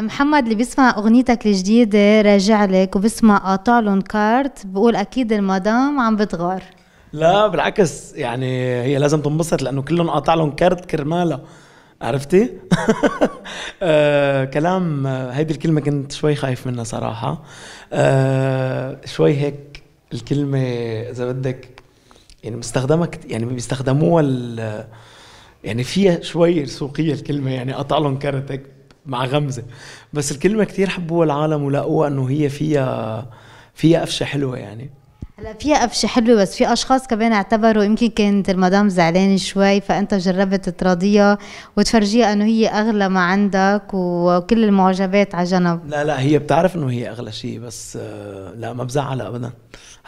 محمد اللي بيسمع اغنيتك الجديده راجع لك وبسمع قاطع لهم كارت بقول اكيد المدام عم بتغار لا بالعكس يعني هي لازم تنبسط لانه كلهم قاطع لهم كارت كرمالها عرفتي؟ آه كلام هيدي الكلمة كنت شوي خايف منها صراحة آه شوي هيك الكلمة إذا بدك يعني مستخدمة يعني بيستخدموها يعني فيها شوي سوقية الكلمة يعني قطع لهم كارت هيك مع غمزه بس الكلمه كثير حبوها العالم ولقوها انه هي فيها فيها قفشه حلوه يعني هلا فيها قفشه حلوه بس في اشخاص كمان اعتبروا يمكن كانت المدام زعلانه شوي فانت جربت تراضيها وتفرجيها انه هي اغلى ما عندك وكل المعجبات على جنب لا لا هي بتعرف انه هي اغلى شيء بس آه، لا ما بزعلها ابدا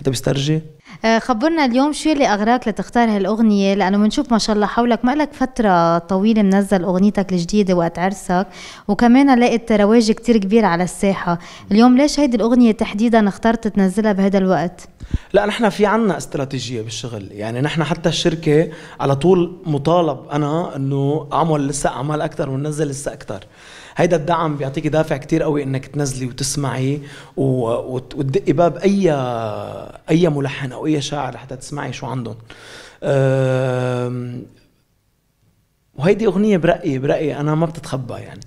حتى بيسترجي آه، خبرنا اليوم شو اللي اغراك لتختار هالاغنيه لانه بنشوف ما شاء الله حولك ما لك فتره طويله منزل اغنيتك الجديده وقت عرسك وكمان لقيت رواج كتير كبير على الساحه اليوم ليش هيدي الاغنيه تحديدا اخترت تنزلها بهذا الوقت لا نحن في عنا استراتيجيه بالشغل يعني نحن حتى الشركه على طول مطالب انا انه اعمل لسه اعمال اكثر وننزل لسه اكثر هيدا الدعم بيعطيك دافع كتير قوي انك تنزلي وتسمعي وتدقي باب اي اي ملحن او اي شاعر لحتى تسمعي شو عندهم وهيدي اغنيه برأيي برأيي انا ما بتتخبى يعني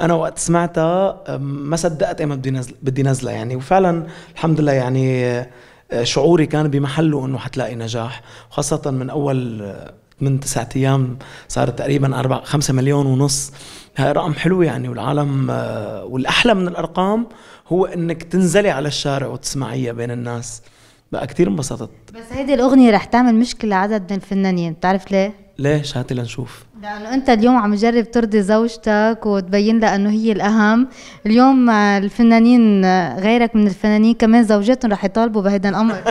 انا وقت سمعتها ما صدقت ايمت بدي نزل بدي نزلها يعني وفعلا الحمد لله يعني آه، شعوري كان بمحله انه حتلاقي نجاح خاصه من اول من تسعة ايام صار تقريبا أربعة خمسة مليون ونص هاي رقم حلو يعني والعالم آه، والاحلى من الارقام هو انك تنزلي على الشارع وتسمعيها بين الناس بقى كثير انبسطت بس هيدي الاغنيه رح تعمل مشكله لعدد من الفنانين بتعرف ليه ليش هاتي لنشوف لانه انت اليوم عم تجرب ترضي زوجتك وتبين لها انه هي الاهم اليوم الفنانين غيرك من الفنانين كمان زوجاتهم رح يطالبوا بهذا الامر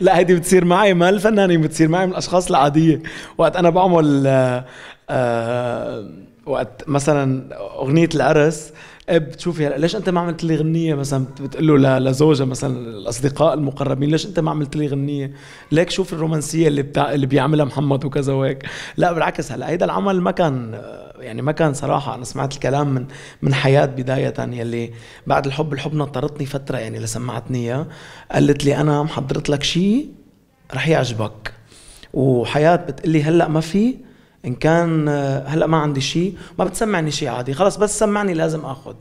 لا هيدي بتصير معي ما الفنانين بتصير معي من الاشخاص العاديه وقت انا بعمل آه, آه، وقت مثلا اغنيه العرس اب إيه، تشوفي ليش انت ما عملت لي غنيه مثلا بتقول له لزوجها مثلا الاصدقاء المقربين ليش انت ما عملت لي غنيه ليك شوف الرومانسيه اللي بتاع اللي بيعملها محمد وكذا وهيك لا بالعكس هلا هيدا العمل ما كان يعني ما كان صراحه انا سمعت الكلام من من حياه بدايه يلي بعد الحب الحب نطرتني فتره يعني لسمعتني اياه قالت لي انا محضرت لك شيء رح يعجبك وحياه بتقلي هلا ما في ان كان آه، هلا ما عندي شيء ما بتسمعني شيء عادي خلص بس سمعني لازم اخذ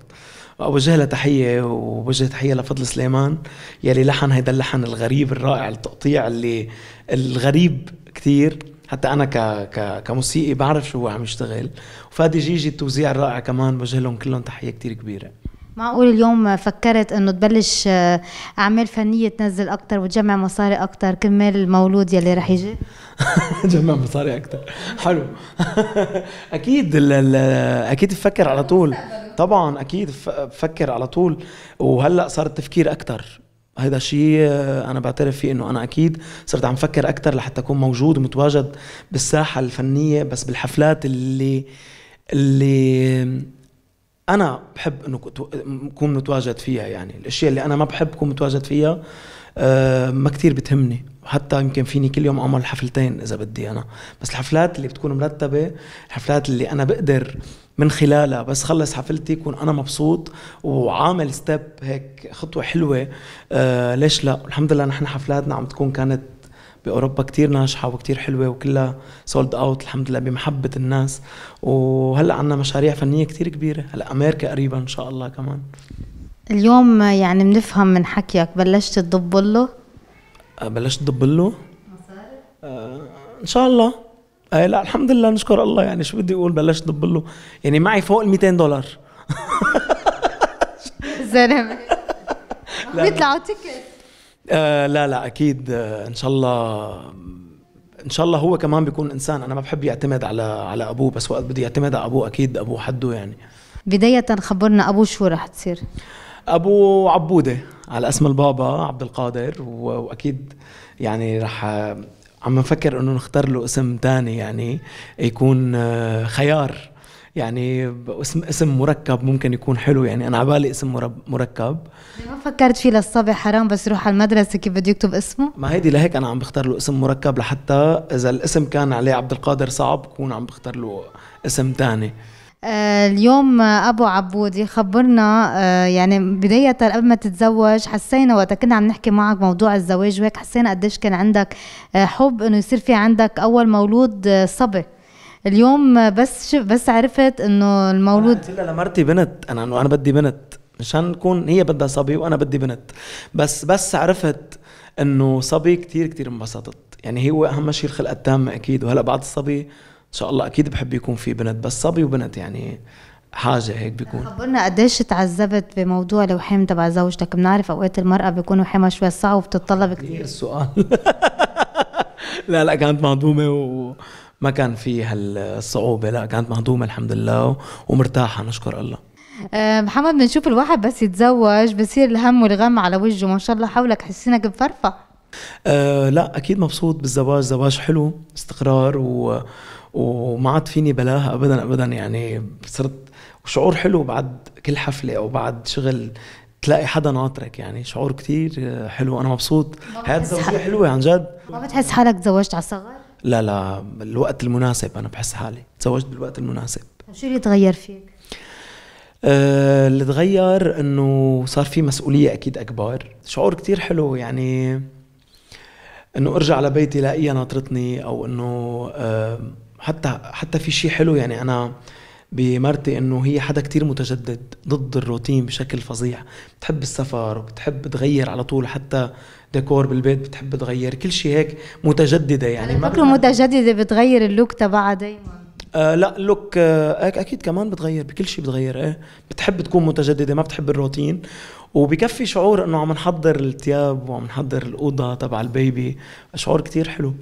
اوجه لها تحيه وبوجه تحيه لفضل سليمان يلي لحن هيدا اللحن الغريب الرائع التقطيع اللي الغريب كثير حتى انا ك ك كموسيقي بعرف شو هو عم يشتغل وفادي جيجي التوزيع الرائع كمان بوجه لهم كلهم تحيه كثير كبيره معقول اليوم فكرت انه تبلش آه، اعمال فنيه تنزل اكثر وتجمع مصاري اكثر كرمال المولود يلي رح يجي؟ جمع مصاري اكثر حلو اكيد اكيد بفكر على طول طبعا اكيد بفكر على طول وهلا صار التفكير اكثر هذا الشيء آه، انا بعترف فيه انه انا اكيد صرت عم فكر اكثر لحتى اكون موجود ومتواجد بالساحه الفنيه بس بالحفلات اللي اللي انا بحب انه اكون متواجد فيها يعني الاشياء اللي انا ما بحب اكون متواجد فيها آه، ما كتير بتهمني حتى يمكن فيني كل يوم اعمل حفلتين اذا بدي انا بس الحفلات اللي بتكون مرتبه الحفلات اللي انا بقدر من خلالها بس خلص حفلتي كون انا مبسوط وعامل ستيب هيك خطوه حلوه آه ليش لا الحمد لله نحن حفلاتنا عم تكون كانت باوروبا كتير ناجحه وكتير حلوه وكلها سولد اوت الحمد لله بمحبه الناس وهلا عندنا مشاريع فنيه كتير كبيره هلا امريكا قريبا ان شاء الله كمان اليوم يعني بنفهم من حكيك بلشت تضب له آه، بلشت تضب له آه ان شاء الله آه لا الحمد لله نشكر الله يعني شو بدي اقول بلشت تضب له يعني معي فوق ال 200 دولار زلمه بيطلعوا تيكت آه لا لا اكيد آه، ان شاء الله ان شاء الله هو كمان بيكون انسان انا ما بحب يعتمد على على ابوه بس وقت بده يعتمد على ابوه اكيد ابوه حده يعني بدايه خبرنا ابو شو راح تصير ابو عبوده على اسم البابا عبد القادر واكيد يعني راح عم نفكر انه نختار له اسم تاني يعني يكون آه، خيار يعني اسم اسم مركب ممكن يكون حلو يعني انا عبالي اسم مركب ما فكرت فيه للصبح حرام بس روح على المدرسه كيف بده يكتب اسمه ما هيدي لهيك انا عم بختار له اسم مركب لحتى اذا الاسم كان عليه عبد القادر صعب بكون عم بختار له اسم ثاني آه، اليوم ابو عبودي خبرنا آه، يعني بدايه قبل ما تتزوج حسينا وقت كنا عم نحكي معك موضوع الزواج وهيك حسينا قديش كان عندك آه، حب انه يصير في عندك اول مولود صبي اليوم بس بس عرفت انه المولود قلت لها لمرتي بنت انا انه انا بدي بنت مشان نكون هي بدها صبي وانا بدي بنت بس بس عرفت انه صبي كتير كتير انبسطت يعني هو اهم شيء الخلقه التامه اكيد وهلا بعد الصبي ان شاء الله اكيد بحب يكون في بنت بس صبي وبنت يعني حاجه هيك بيكون خبرنا قديش تعذبت بموضوع الوحام تبع زوجتك بنعرف اوقات المراه بيكون وحامها شوي صعب وبتتطلب كثير السؤال لا لا كانت مهضومه و... ما كان في هالصعوبه لا كانت مهضومه الحمد لله ومرتاحه نشكر الله أه، محمد بنشوف الواحد بس يتزوج بصير الهم والغم على وجهه ما شاء الله حولك حسينك بفرفه أه لا اكيد مبسوط بالزواج زواج حلو استقرار و... وما عاد فيني بلاها ابدا ابدا يعني صرت شعور حلو بعد كل حفله او بعد شغل تلاقي حدا ناطرك يعني شعور كتير حلو انا مبسوط حياتي الزوجيه حلوه عن جد ما بتحس حالك تزوجت على الصغر لا لا الوقت المناسب انا بحس حالي تزوجت بالوقت المناسب شو اللي تغير فيك آه، اللي تغير انه صار في مسؤوليه اكيد اكبر شعور كتير حلو يعني انه ارجع لبيتي لاقيها ناطرتني او انه آه، حتى حتى في شيء حلو يعني انا بمرتي انه هي حدا كتير متجدد ضد الروتين بشكل فظيع بتحب السفر وبتحب تغير على طول حتى ديكور بالبيت بتحب تغير كل شيء هيك متجدده يعني ما فكره متجدده بتغير اللوك تبعها دائما آه لا لوك آه اكيد كمان بتغير بكل شيء بتغير ايه بتحب تكون متجدده ما بتحب الروتين وبكفي شعور انه عم نحضر الثياب وعم نحضر الاوضه تبع البيبي شعور كتير حلو